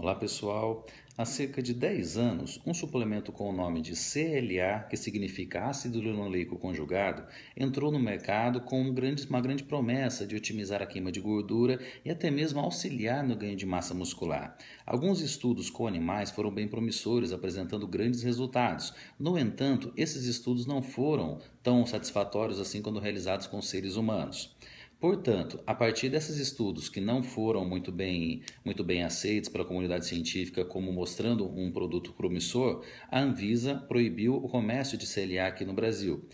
Olá pessoal, há cerca de 10 anos, um suplemento com o nome de CLA, que significa ácido linoleico conjugado, entrou no mercado com um grande, uma grande promessa de otimizar a queima de gordura e até mesmo auxiliar no ganho de massa muscular. Alguns estudos com animais foram bem promissores, apresentando grandes resultados. No entanto, esses estudos não foram tão satisfatórios assim quando realizados com seres humanos. Portanto, a partir desses estudos que não foram muito bem, muito bem aceitos pela comunidade científica como mostrando um produto promissor, a Anvisa proibiu o comércio de CLA aqui no Brasil.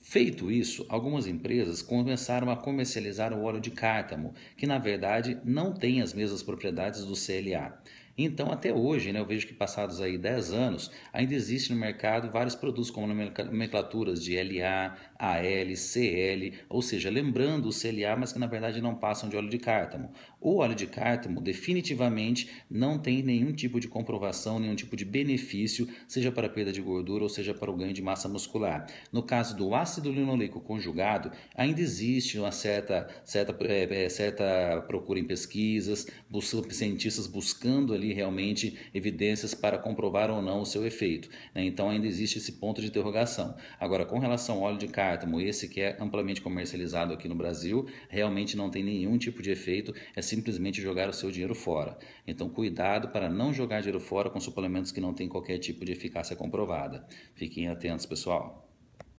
Feito isso, algumas empresas começaram a comercializar o óleo de cártamo, que na verdade não tem as mesmas propriedades do CLA. Então, até hoje, né, eu vejo que passados aí 10 anos, ainda existe no mercado vários produtos com nomenclaturas de LA, AL, CL, ou seja, lembrando o CLA, mas que na verdade não passam de óleo de cártamo. O óleo de cártamo definitivamente não tem nenhum tipo de comprovação, nenhum tipo de benefício, seja para a perda de gordura ou seja para o ganho de massa muscular. No caso do ácido linoleico conjugado, ainda existe uma certa, certa, é, é, certa procura em pesquisas, bus cientistas buscando ali ali realmente evidências para comprovar ou não o seu efeito. Né? Então ainda existe esse ponto de interrogação. Agora, com relação ao óleo de cártamo, esse que é amplamente comercializado aqui no Brasil, realmente não tem nenhum tipo de efeito, é simplesmente jogar o seu dinheiro fora. Então, cuidado para não jogar dinheiro fora com suplementos que não têm qualquer tipo de eficácia comprovada. Fiquem atentos, pessoal.